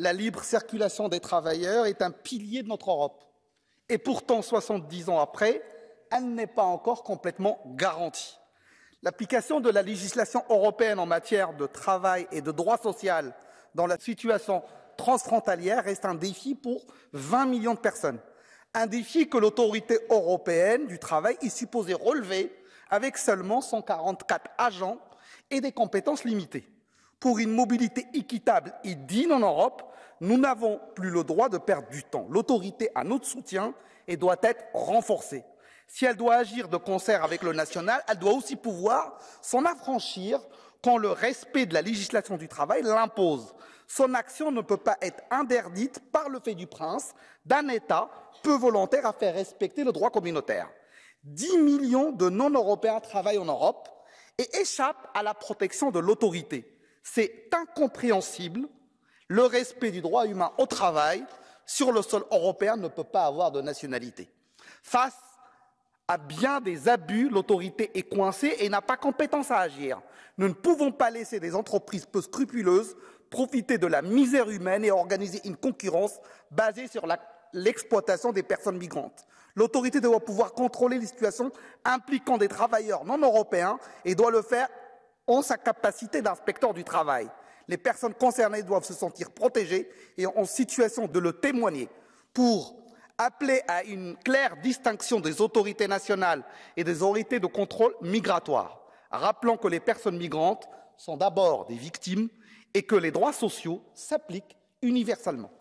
la libre circulation des travailleurs est un pilier de notre Europe. Et pourtant, 70 ans après, elle n'est pas encore complètement garantie. L'application de la législation européenne en matière de travail et de droit social dans la situation transfrontalière reste un défi pour 20 millions de personnes. Un défi que l'autorité européenne du travail est supposée relever avec seulement 144 agents et des compétences limitées. Pour une mobilité équitable et digne en Europe, nous n'avons plus le droit de perdre du temps. L'autorité a notre soutien et doit être renforcée. Si elle doit agir de concert avec le national, elle doit aussi pouvoir s'en affranchir quand le respect de la législation du travail l'impose. Son action ne peut pas être interdite par le fait du prince d'un État peu volontaire à faire respecter le droit communautaire. 10 millions de non-européens travaillent en Europe et échappent à la protection de l'autorité. C'est incompréhensible le respect du droit humain au travail sur le sol européen ne peut pas avoir de nationalité. Face à bien des abus, l'autorité est coincée et n'a pas compétence à agir. Nous ne pouvons pas laisser des entreprises peu scrupuleuses profiter de la misère humaine et organiser une concurrence basée sur l'exploitation des personnes migrantes. L'autorité doit pouvoir contrôler les situations impliquant des travailleurs non européens et doit le faire en sa capacité d'inspecteur du travail. Les personnes concernées doivent se sentir protégées et en situation de le témoigner pour appeler à une claire distinction des autorités nationales et des autorités de contrôle migratoire, rappelant que les personnes migrantes sont d'abord des victimes et que les droits sociaux s'appliquent universellement.